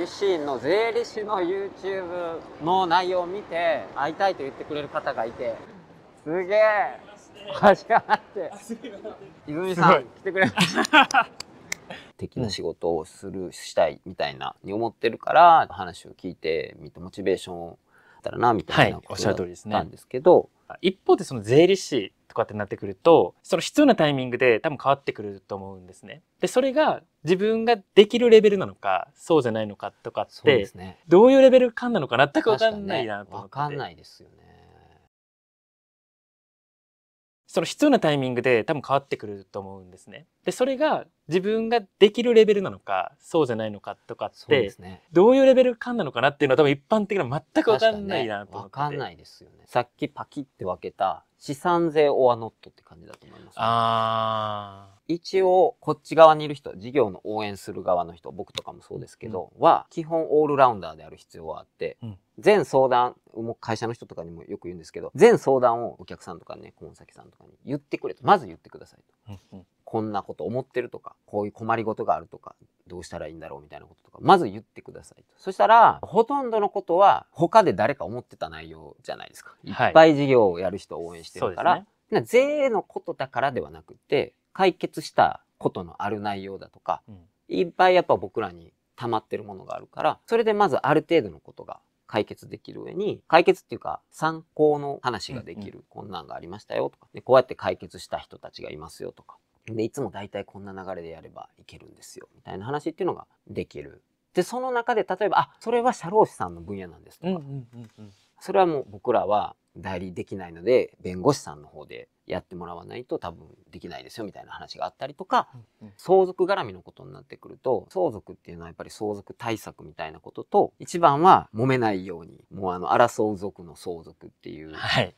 自身の税理士の YouTube の内容を見て会いたいと言ってくれる方がいてすげえなって泉さん来てくれました的な仕事をするしたいみたいなに思ってるから話を聞いてみてモチベーションをたらなみたいなことだったんですけど、はい一方でその税理士とかってなってくると、その必要なタイミングで多分変わってくると思うんですね。で、それが自分ができるレベルなのか、そうじゃないのかとかって、ね、どういうレベル感なのか全くわかんないなと思って。わ、かんないですよね。その必要なタイミングで多分変わってくると思うんですね。で、それが自分ができるレベルなのか、そうじゃないのかとかって、ね、どういうレベル感なのかなっていうのは多分一般的な全くわかんないなと思って。わ、ね、かんないですよね。さっきパキって分けた資産税オアノットって感じだと思います、ね、ああ。一応、こっち側にいる人、事業の応援する側の人、僕とかもそうですけど、うん、は、基本オールラウンダーである必要はあって、うん、全相談、も会社の人とかにもよく言うんですけど、全相談をお客さんとかね、コン先さんとかに言ってくれと。まず言ってくださいと。うんこんなこと思ってるとか、こういう困りごとがあるとか、どうしたらいいんだろうみたいなこととか、まず言ってくださいと。そしたら、ほとんどのことは他で誰か思ってた内容じゃないですか。いっぱい事業をやる人を応援してるから、はいね、税のことだからではなくて、解決したことのある内容だとか、うん、いっぱいやっぱ僕らに溜まってるものがあるから、それでまずある程度のことが解決できる上に、解決っていうか参考の話ができる、困難こんなんがありましたよとか、こうやって解決した人たちがいますよとか、で、いつも大体こんな流れでやればいけるんですよ、みたいな話っていうのができる。で、その中で、例えば、あ、それは社労士さんの分野なんですとか、うんうんうん、それはもう僕らは代理できないので、弁護士さんの方でやってもらわないと多分できないですよ、みたいな話があったりとか、うんうん、相続絡みのことになってくると、相続っていうのはやっぱり相続対策みたいなことと、一番は揉めないように、もうあの、争う族の相続っていう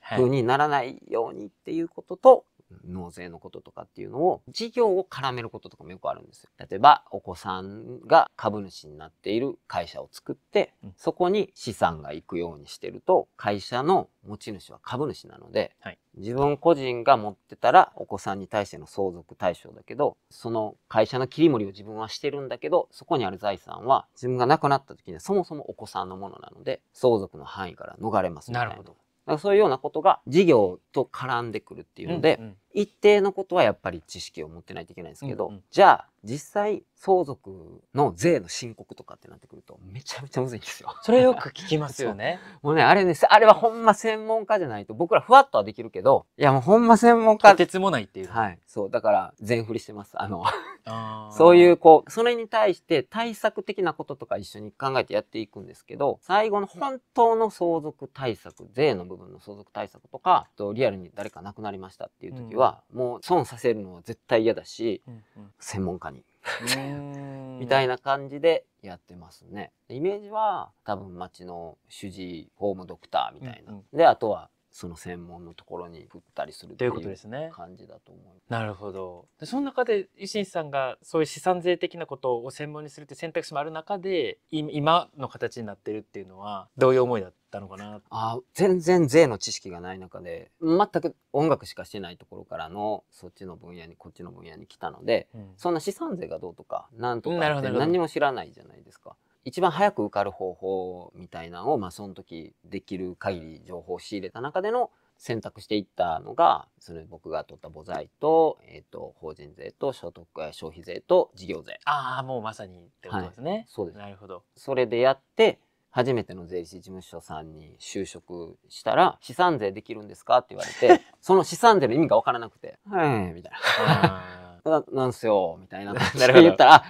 風にならないようにっていうことと、はいはい納税のこととかっていうのを事業を絡めることとかもよくあるんですよ。例えばお子さんが株主になっている会社を作ってそこに資産が行くようにしてると会社の持ち主は株主なので、はい、自分個人が持ってたらお子さんに対しての相続対象だけどその会社の切り盛りを自分はしてるんだけどそこにある財産は自分が亡くなった時にはそもそもお子さんのものなので相続の範囲から逃れますみたいな。なるほどそういうようなことが事業と絡んでくるっていうので、うんうん、一定のことはやっぱり知識を持ってないといけないんですけど、うんうん、じゃあ実際相続の税の申告とかってなってくるとめちゃめちゃむずいんですよ。それよく聞きますよね。もうねあれねあれはほんま専門家じゃないと僕らふわっとはできるけどいやもうほんま専門家。とてつもないっていう。はいそうだから全振りしてます。あの そういうこうそれに対して対策的なこととか一緒に考えてやっていくんですけど最後の本当の相続対策税の部分の相続対策とかとリアルに誰か亡くなりましたっていう時は、うんはもう損させるのは絶対嫌だし、うんうん、専門家に みたいな感じでやってますね。イメージは多分町の主治医ホームドクターみたいな。うんうん、であとはその専門のところに振ったりするということですね感じだと思います。なるほどでその中で維新さんがそういう資産税的なことを専門にするって選択肢もある中で今の形になってるっていうのはどういう思いだったのかなあ全然税の知識がない中で全く音楽しかしてないところからのそっちの分野にこっちの分野に来たので、うん、そんな資産税がどうとかなんとかって何も知らないじゃないですか。一番早く受かる方法みたいなのを、まあ、その時できる限り情報を仕入れた中での選択していったのが、その僕が取った母財と、えっ、ー、と、法人税と所得、消費税と事業税。ああ、もうまさにってことですね、はい。そうです。なるほど。それでやって、初めての税理士事務所さんに就職したら、資産税できるんですかって言われて、その資産税の意味がわからなくて、はい、みたいな。な なんすよ、みたいな感じで言ったら、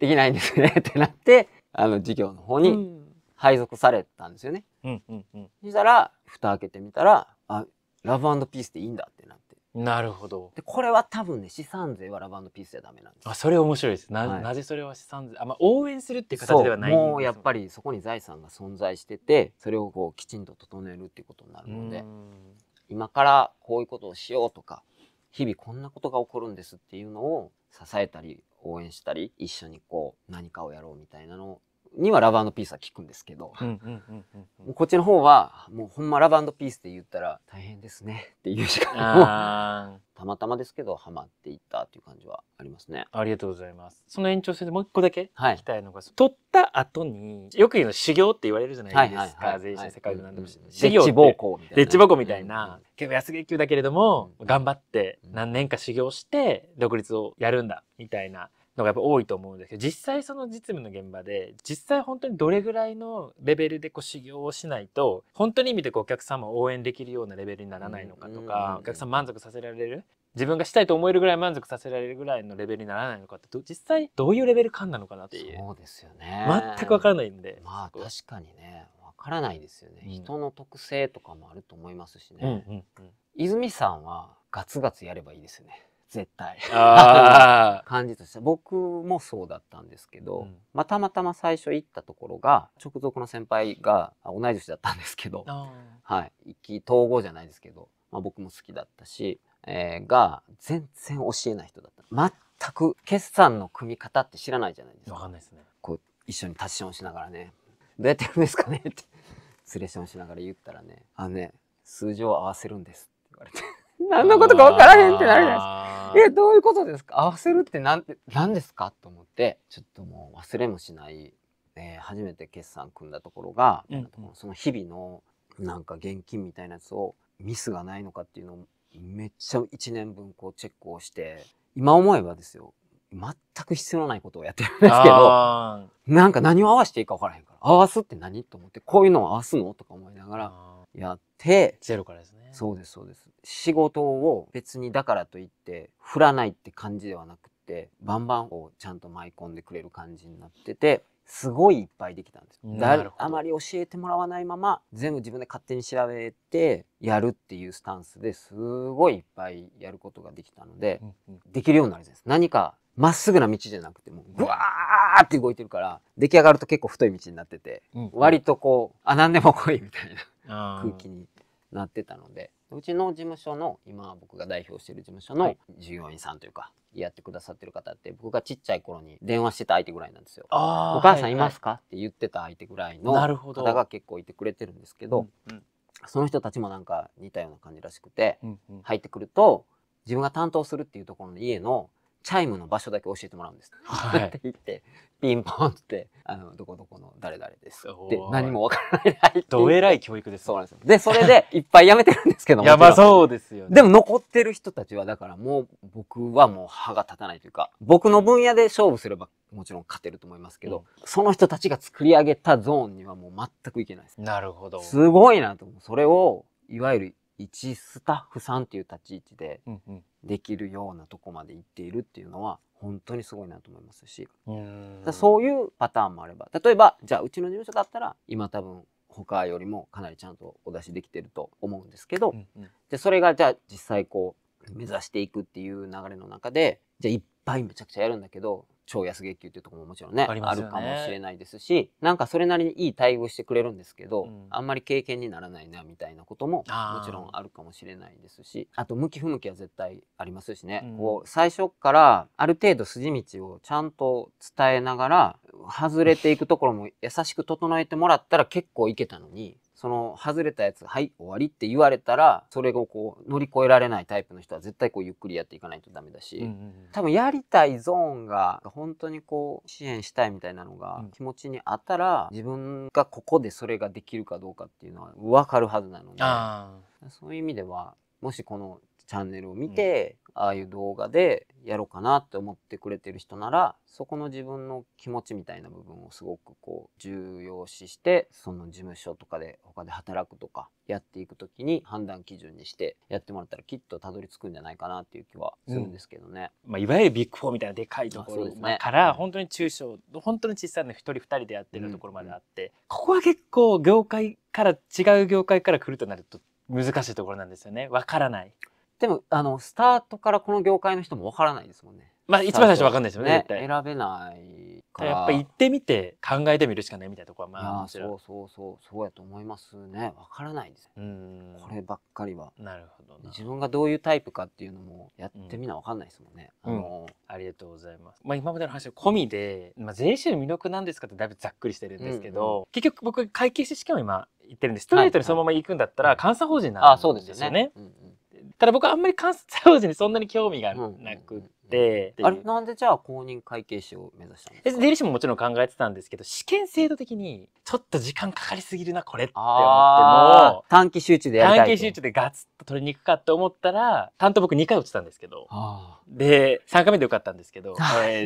できないんですねってなって、あの事業の方に配属されたんですよね。そしたら蓋開けてみたらあラブピースっていいんだってなって。なるほど。でこれは多分ね資産税はラブピースじゃダメなんです。あそれ面白いです。なはい、なぜそれは資産税あまあ応援するっていう形ではないもうやっぱりそこに財産が存在しててそれをこうきちんと整えるっていうことになるので今からこういうことをしようとか日々こんなことが起こるんですっていうのを支えたり応援したり一緒にこう何かをやろうみたいなのをにはラブピースは聞くんですけど、こっちの方は、もうほんまラブピースって言ったら大変ですねっていうしかもたまたまですけど、ハマっていったっていう感じはありますね。ありがとうございます。その延長戦でもう一個だけ聞きたいのが、はい、取った後に、よく言うの修行って言われるじゃないですか、全身世界で何でも修行って。暴行みたいな。レッチ暴行みたいな。結構安月給だけれども、頑張って何年か修行して、独立をやるんだ、みたいな。のがやっぱ多いと思うんですけど実際その実務の現場で実際本当にどれぐらいのレベルでこう修行をしないと本当に意味でこうお客様を応援できるようなレベルにならないのかとか、お客さん満足させられる自分がしたいと思えるぐらい満足させられるぐらいのレベルにならないのかって実際どういうレベル感なのかなっていうそうですよね全く分からないんでまあ確かにね分からないですよね、うん、人の特性とかもあると思いますしね、うんうんうん、泉さんはガツガツやればいいですね絶対感じとして僕もそうだったんですけど、うん、またまたま最初行ったところが直属の先輩が同い年だったんですけど、はい、意気統合じゃないですけど、まあ、僕も好きだったし、えー、が全然教えない人だった全く決算の組み方って知らないじゃないですか。かんないですね、こう一緒にタッションしながらねどうやってやるんですかねってスレッションしながら言ったらねあのね数字を合わせるんですって言われて。何のことか分からへんってなるじゃないですか。えどういうことですか合わせるって何て何ですかと思ってちょっともう忘れもしない、えー、初めて決算組んだところが、うん、その日々のなんか現金みたいなやつをミスがないのかっていうのをめっちゃ1年分こうチェックをして今思えばですよ全く必要のないことをやってるんですけどなんか何を合わせていいか分からへんから合わすって何と思ってこういうのを合わすのとか思いながらやってゼロからですねそうですそうです。仕事を別にだからといって振らないって感じではなくてバンバンをちゃんと舞い込んでくれる感じになってて。すごいいっぱいできたんです。だあまり教えてもらわないまま全部自分で勝手に調べてやるっていうスタンスですごいいっぱいやることができたので、うんうん、できるようになるじゃないですか。何かまっすぐな道じゃなくてもぐわーって動いてるから出来上がると結構太い道になってて、うんうん、割とこうあ何でも来いみたいな空気になってたのでうちの事務所の今僕が代表してる事務所の従業員さんというか、やってくださってる方って僕がちっちゃい頃に電話してた相手ぐらいなんですよ。お母さんいますか、はいはい、って言ってた相手ぐらいの方が結構いてくれてるんですけど、うんその人たちもなんか似たような感じらしくて、うんうん、入ってくると自分が担当するっていうところの家のチャイムの場所だけ教えてもらうんです。はい、って言って、ピンポンって、あの、どこどこの誰々です。で、何もわからないどえらい教育です、ね。そうなんですよ。で、それで いっぱいやめてるんですけども。やばそうですよ、ね。でも残ってる人たちは、だからもう僕はもう歯が立たないというか、僕の分野で勝負すればもちろん勝てると思いますけど、うん、その人たちが作り上げたゾーンにはもう全くいけないです。なるほど。すごいなと思う。それを、いわゆる一スタッフさんっていう立ち位置でできるようなとこまで行っているっていうのは本当にすごいなと思いますしそういうパターンもあれば例えばじゃあうちの事務所だったら今多分他よりもかなりちゃんとお出しできてると思うんですけど、うんうん、じそれがじゃあ実際こう目指していくっていう流れの中でじゃあいっぱいめちゃくちゃやるんだけど超安月給っていうところももちろんねあねあるかもしれないですしなんかそれなりにいい待遇してくれるんですけど、うん、あんまり経験にならないなみたいなことももちろんあるかもしれないですしあと向き不向きは絶対ありますしね、うん、こう最初からある程度筋道をちゃんと伝えながら外れていくところも優しく整えてもらったら結構いけたのにその外れたやつ、はい、終わりって言われたら、それをこう乗り越えられないタイプの人は絶対こうゆっくりやっていかないとダメだし、うんうんうん、多分やりたいゾーンが本当にこう支援したいみたいなのが気持ちにあったら、うん、自分がここでそれができるかどうかっていうのは分かるはずなので、そういう意味では、もしこのチャンネルを見て、うんああいう動画でやろうかなって思ってくれてる人ならそこの自分の気持ちみたいな部分をすごくこう重要視してその事務所とかで他で働くとかやっていく時に判断基準にしてやってもらったらきっとたどり着くんじゃないかなっていう気はするんですけどね。うん、まあ、いわゆるビッグ4みたいなでかいところ、まあ、から本当に中小、うん、本当に小さな1人2人でやってるところまであって、うん、ここは結構業界から違う業界から来るとなると難しいところなんですよね。わからない。でもあのスタートからこの業界の人もわからないですもんね。まあ一番最初わかんないですよね。ね選べないからやっぱ行ってみて考えてみるしかないみたいなところはまあそうそうそうそうやと思いますね。わからないです。うんこればっかりは。なるほど。自分がどういうタイプかっていうのもやってみなわかんないですもんね。うん、あのーうん、ありがとうございます。まあ今までの話込みで、まあ税収の魅力なんですかってだいぶざっくりしてるんですけど、うんうん、結局僕会計士試験を今言ってるんでストレートにそのまま行くんだったら監査法人なんですよね。あそうですね、ただ僕はあんまり関西法人にそんなに興味がなくってあれなんでじゃあ公認会計士を目指したんですか税理士ももちろん考えてたんですけど試験制度的にちょっと時間かかりすぎるなこれって思っても短期集中でやりたい短期集中でガツッと取りに行くかって思ったら担当僕2回落ちたんですけどで3回目でよかったんですけど、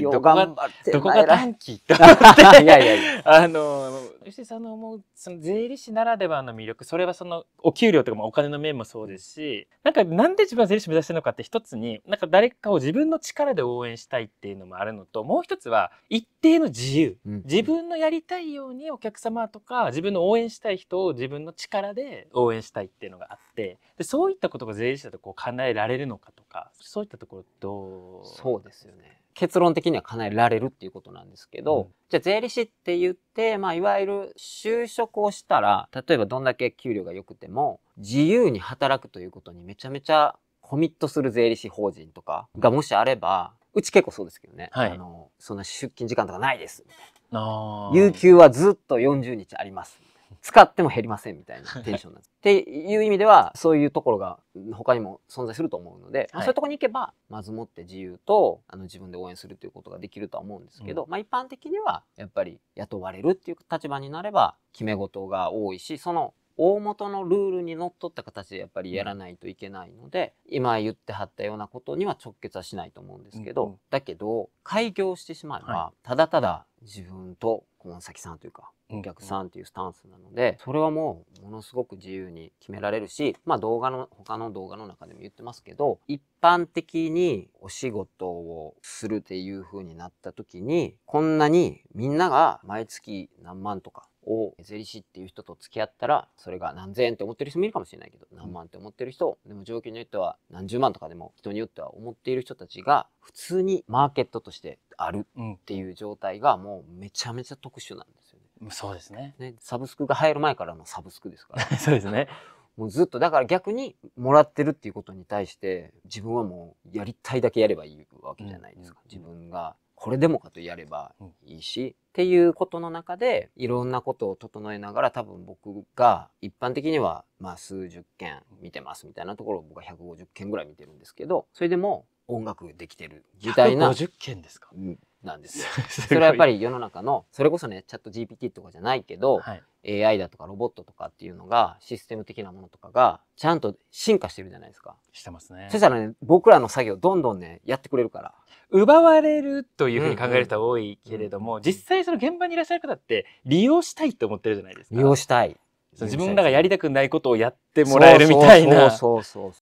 どこがどこが短期って思って いやいやいや あの吉井さんの思うその税理士ならではの魅力それはそのお給料とかもお金の面もそうですしなんかなんで自分は税理士目指してるのかって一つになんか誰かを自分の力力で応援したいっていうのもあるのともう一つは一定の自由、自分のやりたいようにお客様とか自分の応援したい人を自分の力で応援したいっていうのがあってでそういったことが税理士だとこう叶えられるのかとかそういったところどうそうですよね結論的には叶えられるっていうことなんですけど、うん、じゃあ税理士って言って、まあ、いわゆる就職をしたら例えばどんだけ給料が良くても自由に働くということにめちゃめちゃコミットする税理士法人とかがもしあれば、うち結構そうですけどね、はい、あのそんな出勤時間とかないですみたいな。有給はずっと40日あります。使っても減りませんみたいなテンションなんです。っていう意味では、そういうところが他にも存在すると思うので、まそういうとこに行けば、まずもって自由とあの自分で応援するということができるとは思うんですけど、うん、まあ一般的にはやっぱり雇われるっていう立場になれば、決め事が多いし、その大元のルールにのっとった形でやっぱりやらないといけないので、うん、今言ってはったようなことには直結はしないと思うんですけど、うんうん、だけど開業してしまえば、はい、ただただ自分とこの先さんというかお客さんというスタンスなので、それはもうものすごく自由に決められるし、まあ動画の、他の動画の中でも言ってますけど、一般的にお仕事をするっていう風になった時に、こんなにみんなが毎月何万とかを税理士っていう人と付き合ったらそれが何千円って思ってる人もいるかもしれないけど何万って思ってる人でも状況によっては何十万とかでも人によっては思っている人たちが普通にマーケットとしてあるっていう状態がもうめちゃめちゃ特殊なんですよね。そうですねねサブスクが入る前からのサブスクですから、ね、そうですねもうずっとだから逆にもらってるっていうことに対して自分はもうやりたいだけやればいいわけじゃないですか、うん、自分がこれでもかとやればいいし、っていうことの中でいろんなことを整えながら多分僕が一般的にはまあ数十件見てますみたいなところを僕は150件ぐらい見てるんですけどそれでも音楽できてるみたいな。150件ですか、うんなんですよ。それはやっぱり世の中のそれこそねチャット GPT とかじゃないけど、はい、AI だとかロボットとかっていうのがシステム的なものとかがちゃんと進化してるじゃないですか。してますね。そしたらね僕らの作業どんどんねやってくれるから。奪われるというふうに考える人は多いけれども、うんうん、実際その現場にいらっしゃる方って利用したいって思ってるじゃないですか。利用したい。自分らがやりたくないことをやってもらえるみたいな。そうそうそうそう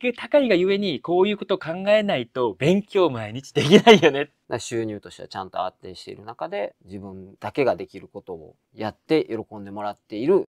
げ高いがゆえに、こういうこと考えないと勉強毎日できないよね。収入としてはちゃんと安定している中で、自分だけができることをやって喜んでもらっている